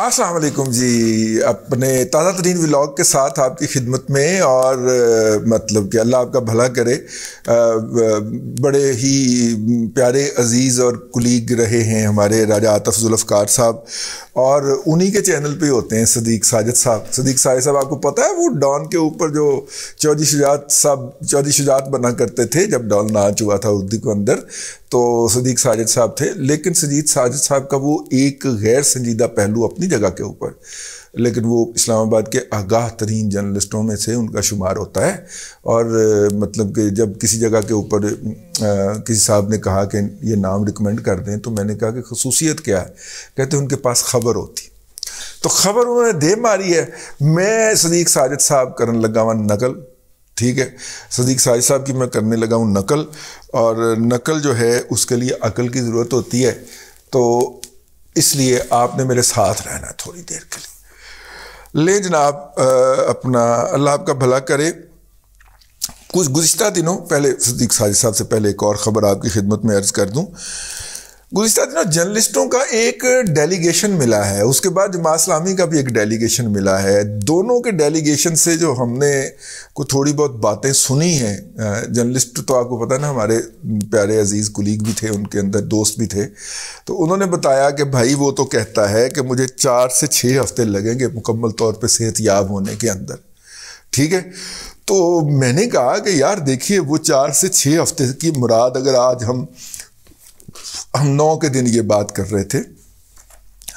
अस्सलाम जी अपने ताज़ा तरीन व्लाग के साथ आपकी खिदमत में और मतलब कि अल्लाह आपका भला करे बड़े ही प्यारे अज़ीज़ और कुलीग रहे हैं हमारे राजा आतफ़ुल्फ़ार साहब और उन्हीं के चैनल पे होते हैं सदीक साजिद साहब सदीक साजिद साहब आपको पता है वो डॉन के ऊपर जो चौधरी शुजात साहब चौधरी शुजात बना करते थे जब डॉन नाच हुआ था उर्दू के अंदर तो सदीक साजिद साहब थे लेकिन सजीद साजिद साहब का वो एक गैर संजीदा पहलू अपनी जगह के ऊपर लेकिन वो इस्लामाबाद के आगाह तरीन जर्नलिस्टों में से उनका शुमार होता है और मतलब कि जब किसी जगह के ऊपर किसी साहब ने कहा कि ये नाम रिकमेंड कर दें तो मैंने कहा कि खसूसियत क्या है कहते उनके पास खबर होती तो खबर उन्होंने दे मारी है मैं सदीक साजिद साहब करन लगा हुआ नकल ठीक है सदीक साज साहब की मैं करने लगा हूँ नकल और नकल जो है उसके लिए अकल की ज़रूरत होती है तो इसलिए आपने मेरे साथ रहना थोड़ी देर के लिए ले जनाब अपना अल्लाह आपका भला करे कुछ गुज्तर दिनों पहले सदीक साजिद साहब से पहले एक और ख़बर आपकी खिदमत में अर्ज़ कर दूँ गुजशत दिनों जर्नलिस्टों का एक डेलीगेशन मिला है उसके बाद जमा इस्लामी का भी एक डेलीगेशन मिला है दोनों के डेलीगेशन से जो हमने को थोड़ी बहुत बातें सुनी हैं जर्नलिस्ट तो आपको पता ना हमारे प्यारे अजीज़ कुलीग भी थे उनके अंदर दोस्त भी थे तो उन्होंने बताया कि भाई वो तो कहता है कि मुझे चार से छः हफ्ते लगेंगे मुकम्मल तौर पर सेहत याब होने के अंदर ठीक है तो मैंने कहा कि यार देखिए वो चार से छः हफ्ते की मुराद अगर आज हम हम नौ के दिन ये बात कर रहे थे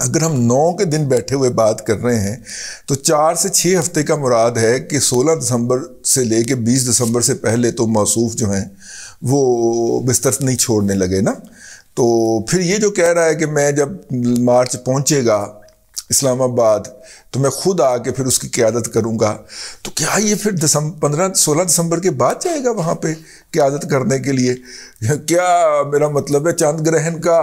अगर हम नौ के दिन बैठे हुए बात कर रहे हैं तो चार से छः हफ्ते का मुराद है कि 16 दिसंबर से ले कर बीस दिसंबर से पहले तो मौसूफ जो हैं वो बिस्तर नहीं छोड़ने लगे ना तो फिर ये जो कह रहा है कि मैं जब मार्च पहुँचेगा इस्लामाबाद तो मैं खुद आके फिर उसकी क्यादत करूंगा तो क्या ये फिर दिसंबर पंद्रह सोलह दिसंबर के बाद जाएगा वहाँ पे क्यादत करने के लिए क्या मेरा मतलब है चांद ग्रहण का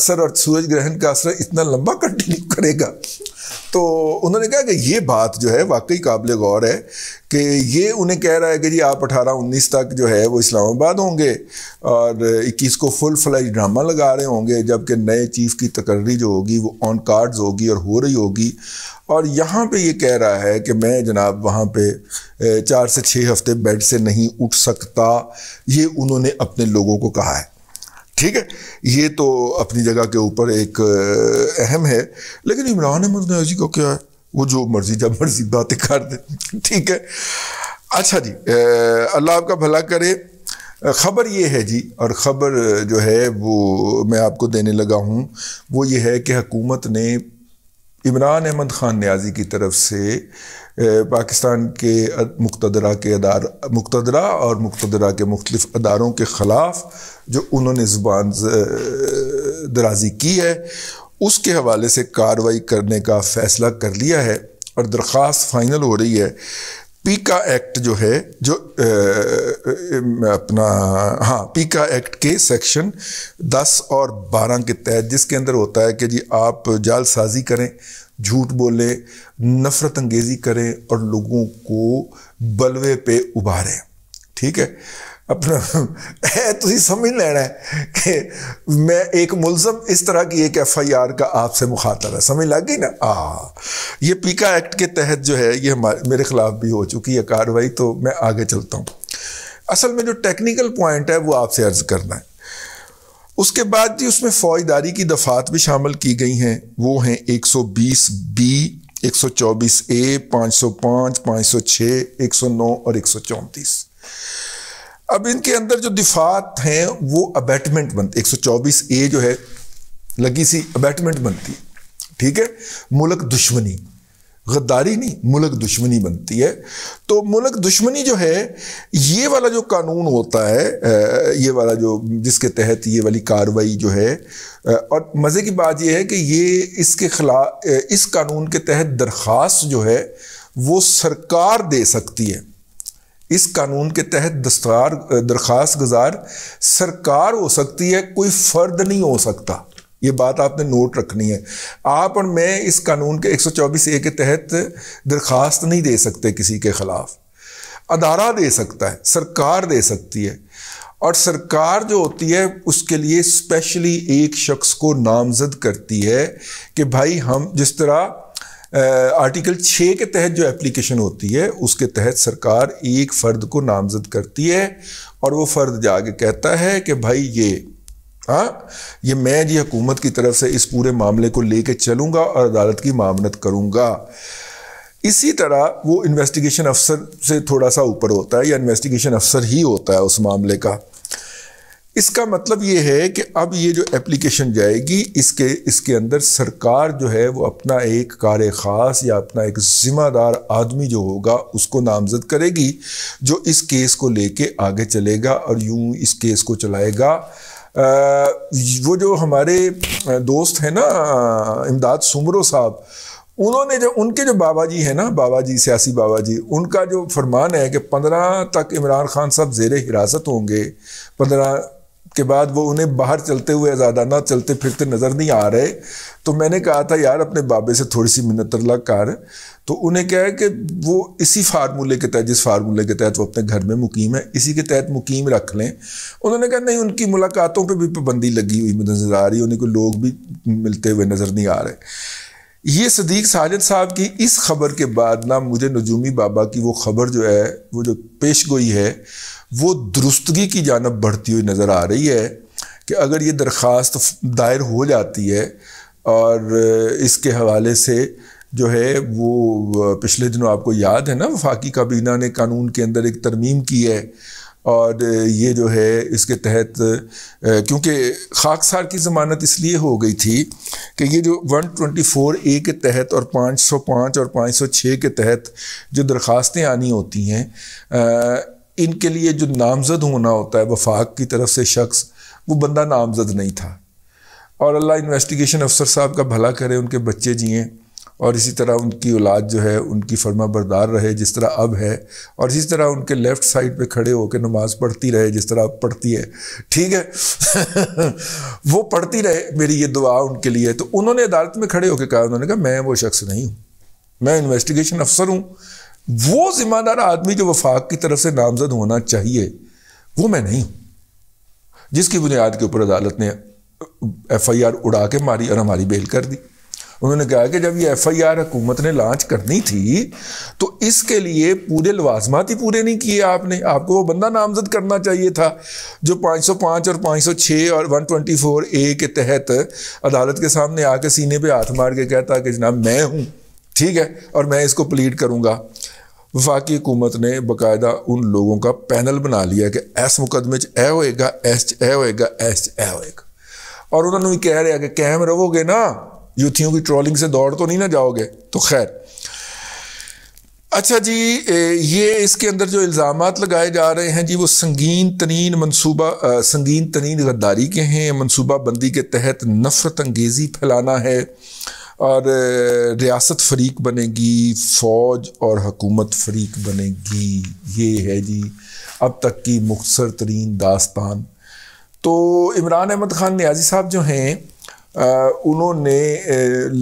असर और सूरज ग्रहण का असर इतना लंबा कंटिन्यू करेगा तो उन्होंने कहा कि ये बात जो है वाकई काबिल गौर है कि ये उन्हें कह रहा है कि जी आप अठारह उन्नीस तक जो है वो इस्लामाबाद होंगे और इक्कीस को फुल फ्लाई ड्रामा लगा रहे होंगे जबकि नए चीफ की तकर्री जो होगी वो ऑन कार्ड्स होगी और हो रही होगी और यहाँ पे ये कह रहा है कि मैं जनाब वहाँ पे चार से छः हफ्ते बेड से नहीं उठ सकता ये उन्होंने अपने लोगों को कहा है ठीक है ये तो अपनी जगह के ऊपर एक अहम है लेकिन इमरान अहमद नजी को क्या है वो जो मर्जी जब मर्जी बातें कर दे ठीक है अच्छा जी अल्लाह आपका भला करे ख़बर ये है जी और ख़बर जो है वो मैं आपको देने लगा हूँ वो ये है कि हकूमत ने इमरान अहमद ख़ान न्याजी की तरफ से पाकिस्तान के मुख्तरा के अदार मुख्तरा और मुख्तरा के मुख्तलिफ अदारों के ख़िलाफ़ जो उन्होंने ज़ुबान दराजी की है उसके हवाले से कार्रवाई करने का फ़ैसला कर लिया है और दरख्वास्त फाइनल हो रही है पीका एक्ट जो है जो आ, अपना हाँ पीका एक्ट के सेक्शन 10 और 12 के तहत जिसके अंदर होता है कि जी आप जालसाजी करें झूठ बोलें नफरत अंगेज़ी करें और लोगों को बलवे पे उभारें ठीक है अपना समझ लेना है कि मैं एक मुलजम इस तरह की एक एफ आई आर का आपसे मुखातर है समझ लग गई ना आ ये पीका एक्ट के तहत जो है ये हमारे मेरे ख़िलाफ़ भी हो चुकी है कार्रवाई तो मैं आगे चलता हूँ असल में जो टेक्निकल पॉइंट है वो आपसे अर्ज करना है उसके बाद जी उसमें फौजदारी की दफात भी शामिल की गई हैं वो हैं 120 बी 124 ए 505 506 109 और 134 अब इनके अंदर जो दिफात हैं वो अबैटमेंट बनती एक सौ चौबीस ए जो है लगी सी अबैटमेंट बनती है ठीक है मुलक दुश्मनी गद्दारी नहीं मुलक दुश्मनी बनती है तो मुलक दुश्मनी जो है ये वाला जो कानून होता है ये वाला जो जिसके तहत ये वाली कार्रवाई जो है और मज़े की बात यह है कि ये इसके खिलाफ इस कानून के तहत दरख्वास्त जो है वो सरकार दे सकती है इस कानून के तहत दस्तार दरख्वास्त गुजार सरकार हो सकती है कोई फर्द नहीं हो सकता ये बात आपने नोट रखनी है आप और मैं इस कानून के 124 ए के तहत दरख्वास्त नहीं दे सकते किसी के ख़िलाफ़ अदारा दे सकता है सरकार दे सकती है और सरकार जो होती है उसके लिए स्पेशली एक शख्स को नामजद करती है कि भाई हम जिस तरह आर्टिकल छः के तहत जो एप्लीकेशन होती है उसके तहत सरकार एक फ़र्द को नामजद करती है और वो फ़र्द जाके कहता है कि भाई ये हाँ ये मैं जी हुकूमत की तरफ से इस पूरे मामले को ले कर चलूँगा और अदालत की मामनत करूँगा इसी तरह वो इन्वेस्टिगेशन अफसर से थोड़ा सा ऊपर होता है या इन्वेस्टिगेशन अफसर ही होता है उस मामले का इसका मतलब ये है कि अब ये जो एप्लीकेशन जाएगी इसके इसके अंदर सरकार जो है वो अपना एक कार ख़ास या अपना एक ज़िम्मेदार आदमी जो होगा उसको नामजद करेगी जो इस केस को लेके आगे चलेगा और यूं इस केस को चलाएगा आ, वो जो हमारे दोस्त हैं ना इमदाद सुमरो साहब उन्होंने जो उनके जो बाबा जी हैं ना बाबा जी सियासी बाबा जी उनका जो फरमान है कि पंद्रह तक इमरान खान साहब जेर हिरासत होंगे पंद्रह के बाद वो उन्हें बाहर चलते हुए आज़ादाना चलते फिरते नज़र नहीं आ रहे तो मैंने कहा था यार अपने बाबे से थोड़ी सी मिन्नत अल्लाह कर तो उन्हें क्या है कि वो इसी फार्मूले के तहत जिस फार्मूले के तहत वो अपने घर में मुकीम है इसी के तहत मुकीम रख लें उन्होंने कहा नहीं उनकी मुलाकातों पर भी पाबंदी लगी हुई नज़र आ रही उन्हें कोई लोग भी मिलते हुए नज़र नहीं आ रहे ये सदीक साजिद साहब की इस खबर के बाद ना मुझे नजूमी बाबा की वो खबर जो है वो जो पेश गोई है वो दुरुस्तगी की जानब बढ़ती हुई नज़र आ रही है कि अगर ये दरख्वास्त दायर हो जाती है और इसके हवाले से जो है वो पिछले दिनों आपको याद है ना वफाकी काबीना ने कानून के अंदर एक तरमीम की है और ये जो है इसके तहत क्योंकि खाकसार की ज़मानत इसलिए हो गई थी कि ये जो 124 ए के तहत और 505 और 506 के तहत जो दरख्वास्तें आनी होती हैं इनके लिए जो नामज़द होना होता है वफाक की तरफ से शख्स वो बंदा नामज़द नहीं था और अल्लाह इन्वेस्टिगेशन अफसर साहब का भला करे उनके बच्चे जिए और इसी तरह उनकी औलाद जो है उनकी फर्मा बरदार रहे जिस तरह अब है और इसी तरह उनके लेफ्ट साइड पे खड़े होकर नमाज पढ़ती रहे जिस तरह अब पढ़ती है ठीक है वो पढ़ती रहे मेरी ये दुआ उनके लिए तो उन्होंने अदालत में खड़े होकर कहा उन्होंने कहा मैं वो शख्स नहीं हूँ मैं इन्वेस्टिगेशन अफसर हूँ वो जिम्मेदार आदमी जो वफाक की तरफ से नामजद होना चाहिए वो मैं नहीं हूँ जिसकी बुनियाद के ऊपर अदालत ने एफ आई आर उड़ा के मारी और हमारी बेल कर दी उन्होंने कहा कि जब ये एफ आई आर हुकूमत ने लॉन्च करनी थी तो इसके लिए पूरे लवाजमात ही पूरे नहीं किए आपने आपको वो बंदा नामजद करना चाहिए था जो 505 और 506 और 124 ए के तहत अदालत के सामने आके सीने पे हाथ मार के कहता कि जनाब मैं हूँ ठीक है और मैं इसको प्लीड करूँगा वफाकी हुकूमत ने बाकायदा उन लोगों का पैनल बना लिया कि इस मुकदमे ऐ होएगा एस ए होएगा एस ऐ होएगा और उन्होंने कह रहा कि कैम रहोगे ना यूथियों की ट्रोलिंग से दौड़ तो नहीं ना जाओगे तो खैर अच्छा जी ये इसके अंदर जो इल्ज़ाम लगाए जा रहे हैं जी वो संगीन तरीन मनसूबा संगीन तरीन गद्दारी के हैं मनसूबा बंदी के तहत नफ़रत अंगेज़ी फैलाना है और रियासत फरीक बनेगी फ़ौज और हकूमत फरीक बनेगी ये है जी अब तक की मुख्तर तरीन दास्तान तो इमरान अहमद ख़ान न्याजी साहब जो हैं उन्होंने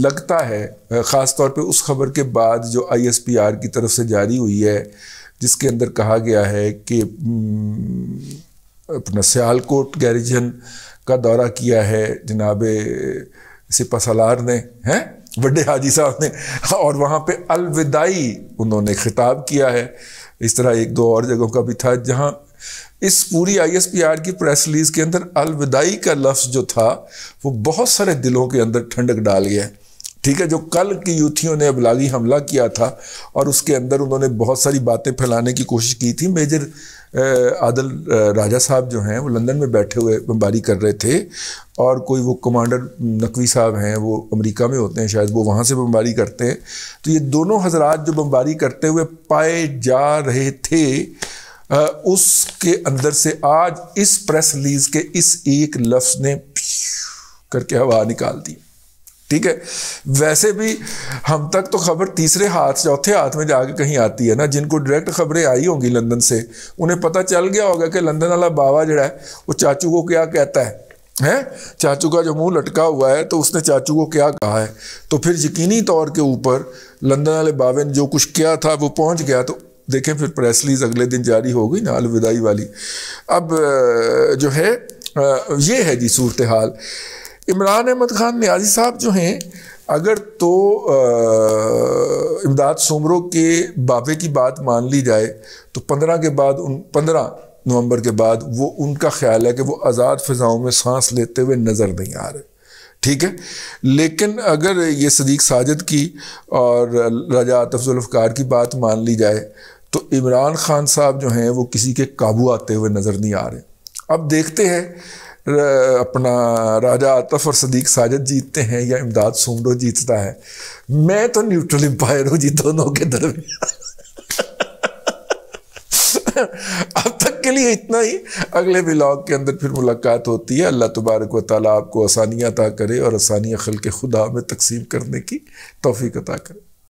लगता है ख़ास तौर पे उस खबर के बाद जो आईएसपीआर की तरफ से जारी हुई है जिसके अंदर कहा गया है कि अपना सियालकोट गैरिजन का दौरा किया है जनाब सिपा सलार ने हैं बड्डे हाजी साहब ने और वहाँ पे अलविदाई उन्होंने खिताब किया है इस तरह एक दो और जगहों का भी था जहाँ इस पूरी आईएसपीआर की प्रेस रिलीज के अंदर अलविदाई का लफ्ज जो था वो बहुत सारे दिलों के अंदर ठंडक डाल गया ठीक है जो कल की यूथियों ने अबलागी हमला किया था और उसके अंदर उन्होंने बहुत सारी बातें फैलाने की कोशिश की थी मेजर आदल राजा साहब जो हैं वो लंदन में बैठे हुए बमबारी कर रहे थे और कोई वो कमांडर नकवी साहब हैं वो अमेरिका में होते हैं शायद वो वहाँ से बमबारी करते हैं तो ये दोनों हजरात जो बमबारी करते हुए पाए जा रहे थे उसके अंदर से आज इस प्रेस रिलीज के इस एक लफ्ज ने करके हवा निकाल दी ठीक है वैसे भी हम तक तो खबर तीसरे हाथ चौथे हाथ में जाके कहीं आती है ना जिनको डायरेक्ट खबरें आई होंगी लंदन से उन्हें पता चल गया होगा कि लंदन वाला बाबा जड़ा है वो चाचू को क्या कहता है हैं चाचू का जो मुंह लटका हुआ है तो उसने चाचू को क्या कहा है तो फिर यकीनी तौर के ऊपर लंदन वाले बाबे ने जो कुछ किया था वो पहुंच गया तो देखें फिर प्रेस रिलीज अगले दिन जारी हो गई ना अलविदाई वाली अब जो है ये है जी सूरत हाल इमरान अहमद खान न्याजी साहब जो हैं अगर तो इमदाद सुमरों के बाबे की बात मान ली जाए तो पंद्रह के बाद उन पंद्रह नवंबर के बाद वो उनका ख्याल है कि वो आज़ाद फ़िज़ाओं में सांस लेते हुए नज़र नहीं आ रहे ठीक है लेकिन अगर ये सदीक साजिद की और राजा आतफ़ुल्फ़ार की बात मान ली जाए तो इमरान खान साहब जो हैं वो किसी के काबू आते हुए नज़र नहीं आ रहे अब देखते हैं अपना राजा आतफ और सदीक साजद जीतते हैं या इमदाद सोमडो जीतता है मैं तो न्यूट्रल एम्पायर हूँ जी दोनों के दरमियान अब तक के लिए इतना ही अगले ब्लॉग के अंदर फिर मुलाकात होती है अल्लाह तबारक व ताली आपको आसानियाँ अता करे और आसानियाँ खल के खुदा में तकसीम करने की तोफ़ी अता करे